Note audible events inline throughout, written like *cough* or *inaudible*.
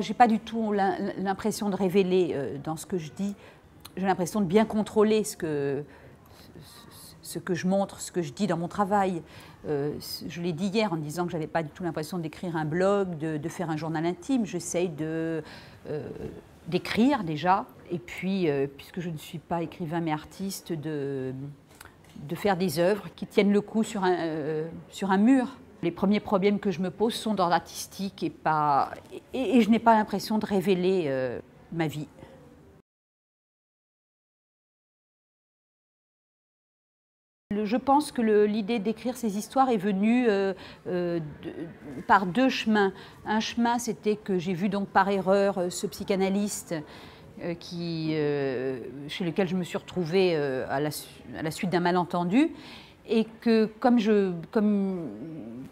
j'ai pas du tout l'impression de révéler euh, dans ce que je dis. J'ai l'impression de bien contrôler ce que, ce que je montre, ce que je dis dans mon travail. Euh, je l'ai dit hier en disant que j'avais pas du tout l'impression d'écrire un blog, de, faire un journal intime. J'essaye euh, d'écrire déjà, et puis, puisque je ne suis pas écrivain mais artiste, de, de faire des œuvres qui tiennent le coup sur sur un mur les premiers problèmes que je me pose sont dans artistique et, et, je n'ai pas l'impression de révéler euh, ma vie. Je pense que l'idée d'écrire ces histoires est venue euh, euh, par deux chemins. Un chemin, c'était que j'ai vu donc par erreur ce psychanalyste qui, chez lequel je me suis retrouvée à la suite d'un malentendu et que comme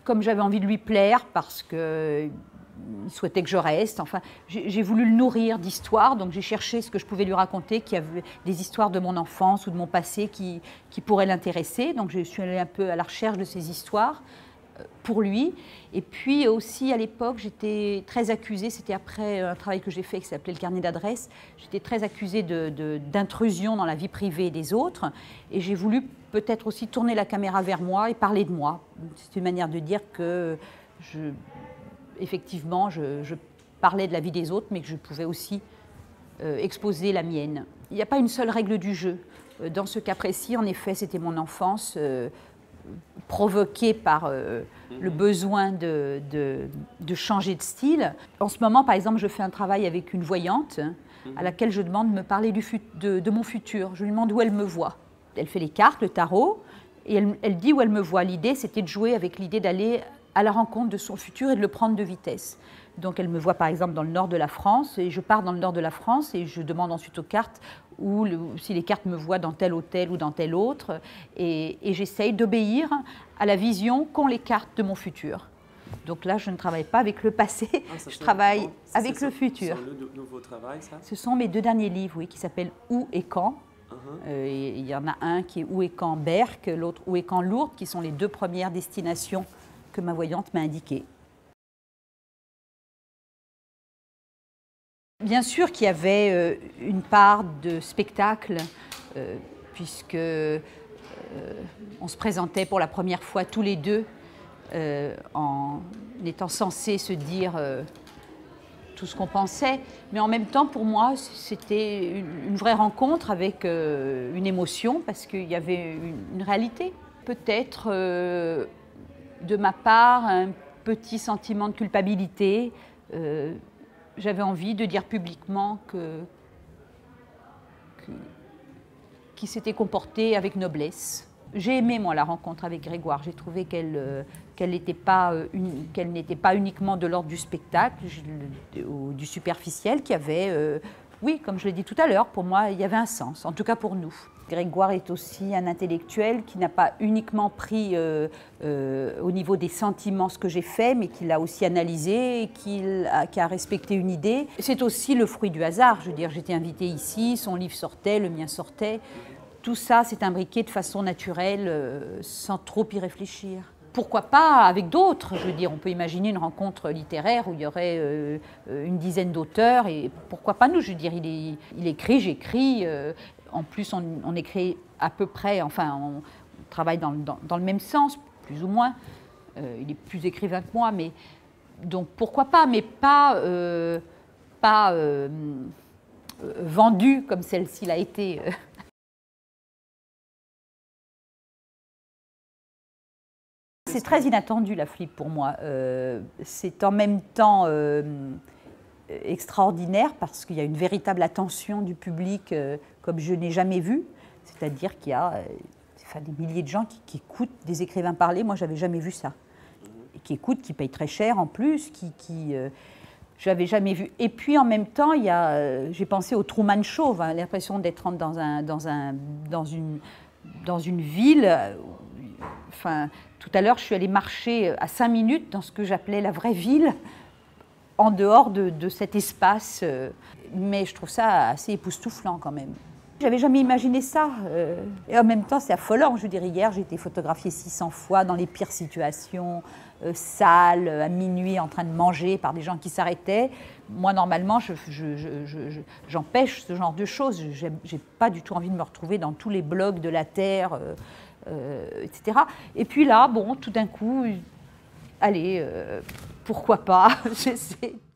comme j'avais envie de lui plaire parce que souhaitait que je reste. Enfin, j'ai voulu le nourrir d'histoires, donc j'ai cherché ce que je pouvais lui raconter, qui avait des histoires de mon enfance ou de mon passé qui, qui pourraient l'intéresser. Donc je suis allée un peu à la recherche de ces histoires pour lui. Et puis aussi, à l'époque, j'étais très accusée, c'était après un travail que j'ai fait qui s'appelait le carnet d'adresse, j'étais très accusée d'intrusion de, dans la vie privée des autres. Et j'ai voulu peut-être aussi tourner la caméra vers moi et parler de moi. C'est une manière de dire que, je, effectivement, je, parlais de la vie des autres, mais que je pouvais aussi euh, exposer la mienne. Il n'y a pas une seule règle du jeu. Euh, dans ce cas précis, en effet, c'était mon enfance. Euh, provoquée par euh, le mhm. besoin de, changer de style. En ce moment, par exemple, je fais un travail avec une voyante mhm. à laquelle je demande de me parler du de, mon futur. Je lui demande où elle me voit. Elle fait les cartes, le tarot, et elle, elle dit où elle me voit. L'idée, c'était de jouer avec l'idée d'aller à la rencontre de son futur et de le prendre de vitesse. Donc elle me voit par exemple dans le nord de la France et je pars dans le nord de la France et je demande ensuite aux cartes où si les cartes me voient dans tel hôtel ou dans tel autre. Et, j'essaye d'obéir à la vision qu'ont les cartes de mon futur. Donc là, je ne travaille pas avec le passé, ah, *laughs* je travaille avec le futur. C'est le nouveau travail, ça Ce sont mes deux derniers livres, oui, qui s'appellent Où et quand. Uh-huh. Euh, il y en a un qui est Où et quand Berck, l'autre Où et quand Lourdes, qui sont les deux premières destinations que ma voyante m'a indiquées. Bien sûr qu'il y avait euh, une part de spectacle, euh, puisque euh, on se présentait pour la première fois tous les deux en étant censés se dire tout ce qu'on pensait. Mais en même temps, pour moi, c'était une, vraie rencontre avec une émotion, parce qu'il y avait une, réalité. Peut-être de ma part un petit sentiment de culpabilité j'avais envie de dire publiquement que, qui s'était comporté avec noblesse. J'ai aimé moi la rencontre avec Grégoire. J'ai trouvé qu'elle euh, qu'elle n'était pas, euh, n'était pas uniquement de l'ordre du spectacle ou du superficiel, qui avait, euh, oui, comme je l'ai dit tout à l'heure, pour moi, il y avait un sens, en tout cas pour nous. Grégoire est aussi un intellectuel qui n'a pas uniquement pris euh, euh, au niveau des sentiments ce que j'ai fait, mais qui l'a aussi analysé, et qui a, respecté une idée. C'est aussi le fruit du hasard. Je veux dire, j'étais invitée ici, son livre sortait, le mien sortait. Tout ça s'est imbriqué de façon naturelle, euh, sans trop y réfléchir pourquoi pas avec d'autres Je veux dire, on peut imaginer une rencontre littéraire où il y aurait euh, une dizaine d'auteurs, et pourquoi pas nous Je veux dire, il, écrit, j'écris. Euh, en plus, on, écrit à peu près, enfin, on, travaille dans, le même sens, plus ou moins. Euh, il est plus écrivain que moi, mais donc pourquoi pas, mais pas, pas vendu comme celle-ci l'a été. C'est très inattendu la flip pour moi. Euh, c'est en même temps euh, extraordinaire parce qu'il y a une véritable attention du public euh, comme je n'ai jamais vu. C'est-à-dire qu'il y a des milliers de gens qui, écoutent des écrivains parler. Moi, j'avais jamais vu ça. qui écoutent, qui payent très cher en plus, qui, qui j'avais jamais vu. Et puis en même temps, il y j'ai pensé au Truman Show, hein, l'impression d'être dans un, dans un, dans une, dans une ville Enfin, tout à l'heure, je suis allée marcher euh, à 5 minutes dans ce que j'appelais la vraie ville, en dehors de, cet espace. Euh. Mais je trouve ça assez époustouflant quand même. J'avais jamais imaginé ça. Euh. Et en même temps, c'est affolant. Je veux dire, hier, j'ai été photographiée 600 fois dans les pires situations, sales, à minuit, en train de manger par des gens qui s'arrêtaient. Moi, normalement, j'empêche ce genre de choses. Je n'ai pas du tout envie de me retrouver dans tous les blogs de la Terre. Euh, etc. Et puis là, bon, tout d'un coup, allez, euh, pourquoi pas, *laughs* j'essaie.